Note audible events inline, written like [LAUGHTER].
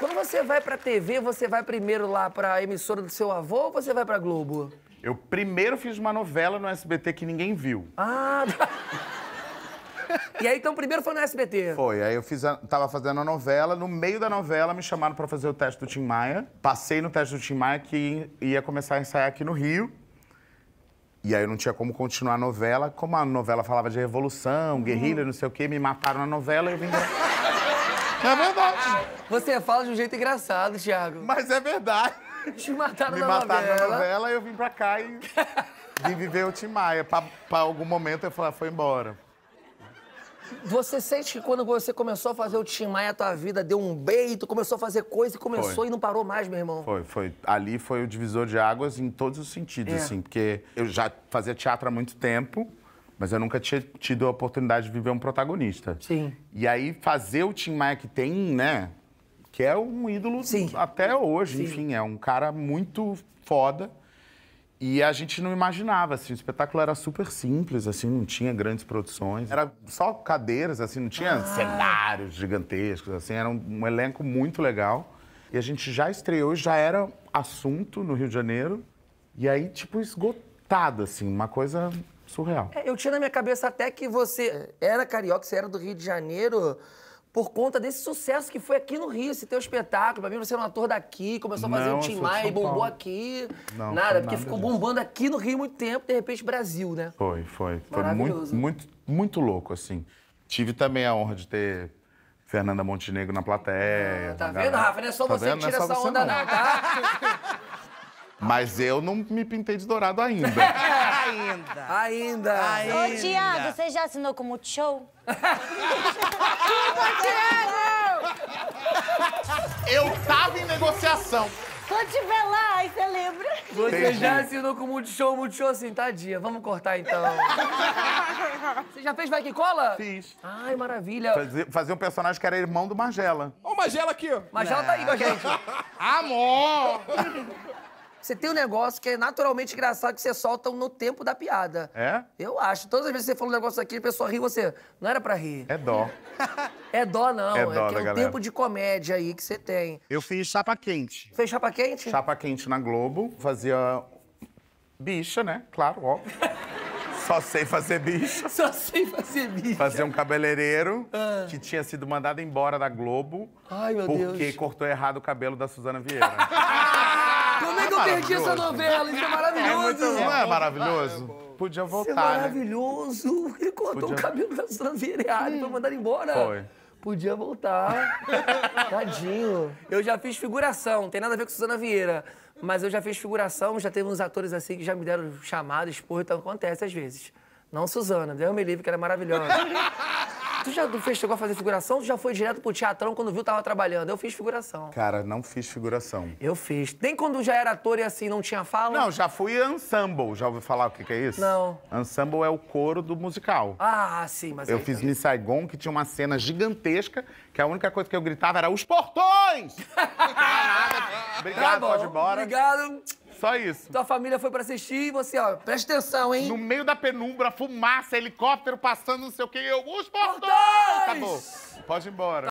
Quando você vai pra TV, você vai primeiro lá pra emissora do seu avô ou você vai pra Globo? Eu primeiro fiz uma novela no SBT que ninguém viu. Ah, tá. E aí, então, primeiro foi no SBT? Foi. Aí eu fiz a, tava fazendo a novela. No meio da novela, me chamaram pra fazer o teste do Tim Maia. Passei no teste do Tim Maia, que ia começar a ensaiar aqui no Rio. E aí eu não tinha como continuar a novela. Como a novela falava de revolução, guerrilha, uhum. não sei o quê, me mataram na novela e eu vim... É verdade. Você fala de um jeito engraçado, Thiago. Mas é verdade. Te mataram Me na mataram novela. na novela, e eu vim pra cá e [LAUGHS] vim viver o Tim Maia. Pra, pra algum momento eu falei, ah, foi embora. Você sente que quando você começou a fazer o Tim Maia, a tua vida deu um beito, começou a fazer coisa e começou foi. e não parou mais, meu irmão? Foi, foi. Ali foi o divisor de águas em todos os sentidos, é. assim. Porque eu já fazia teatro há muito tempo mas eu nunca tinha tido a oportunidade de viver um protagonista. Sim. E aí fazer o Tim Maia que tem, né? Que é um ídolo Sim. até hoje, Sim. enfim, é um cara muito foda. E a gente não imaginava, assim, o espetáculo era super simples, assim, não tinha grandes produções. Era só cadeiras, assim, não tinha ah. cenários gigantescos, assim, era um, um elenco muito legal. E a gente já estreou, já era assunto no Rio de Janeiro. E aí, tipo, esgotado, assim, uma coisa surreal. É, eu tinha na minha cabeça até que você era carioca, você era do Rio de Janeiro por conta desse sucesso que foi aqui no Rio, esse teu espetáculo. Pra mim, você era um ator daqui, começou a fazer o um Tim Maia e bombou aqui. Não, nada, porque ficou disso. bombando aqui no Rio muito tempo, de repente Brasil, né? Foi, foi. Foi muito, muito, muito louco, assim. Tive também a honra de ter Fernanda Montenegro na plateia. Ah, tá vendo, galera. Rafa? Não é só tá você vendo? que é tira essa onda, não. não tá? [LAUGHS] Mas eu não me pintei de dourado ainda. [LAUGHS] Ainda. Ainda. Ainda. Ô, Tiago, você já assinou com o Multishow? Tiago! Eu tava em negociação. Quando tiver lá, aí você lembra. Você já assinou com o Multishow, Multishow assim, tadinha. Vamos cortar então. [LAUGHS] você já fez Vai Que Cola? Fiz. Ai, maravilha. Fazer, um personagem que era irmão do Magela. Ó o Magela aqui, ó. Magela tá aí com a é. gente. [LAUGHS] Amor! [LAUGHS] Você tem um negócio que é naturalmente engraçado que você solta no tempo da piada. É? Eu acho. Todas as vezes que você fala um negócio aqui, a pessoa ri, você. Não era pra rir. É dó. [LAUGHS] é dó, não. É, é dó é, que é né, um galera. tempo de comédia aí que você tem. Eu fiz chapa quente. Fez chapa quente? Chapa quente na Globo. Fazia bicha, né? Claro, óbvio. [LAUGHS] Só sei fazer bicha. Só sei fazer bicha. Fazer um cabeleireiro ah. que tinha sido mandado embora da Globo. Ai, meu porque Deus. Porque cortou errado o cabelo da Suzana Vieira. [LAUGHS] eu perdi essa novela, isso é, é maravilhoso. É não é maravilhoso? Podia voltar, isso é né? maravilhoso. Né? Ele cortou Podia... o cabelo da Sanziriari hum. pra mandar embora. Foi. Podia voltar. [LAUGHS] Tadinho. Eu já fiz figuração, não tem nada a ver com Suzana Vieira. Mas eu já fiz figuração, já teve uns atores assim que já me deram chamada, expor, então acontece às vezes. Não Suzana, Deus me livre, que era é maravilhosa. [LAUGHS] Tu já fez, chegou a fazer figuração? Tu já foi direto pro teatrão quando viu tava trabalhando? Eu fiz figuração. Cara, não fiz figuração. Eu fiz. Nem quando já era ator e assim, não tinha fala? Não, já fui ensemble. Já ouviu falar o que, que é isso? Não. Ensemble é o coro do musical. Ah, sim, mas... Eu aí, fiz então. Miss Saigon, que tinha uma cena gigantesca, que a única coisa que eu gritava era os portões! [LAUGHS] Obrigado, tá bom. pode ir embora. Obrigado. Só isso. Tua família foi pra assistir e você, ó, presta atenção, hein? No meio da penumbra, fumaça, helicóptero passando, não sei o quê. Eu, os portões! Acabou. Pode ir embora.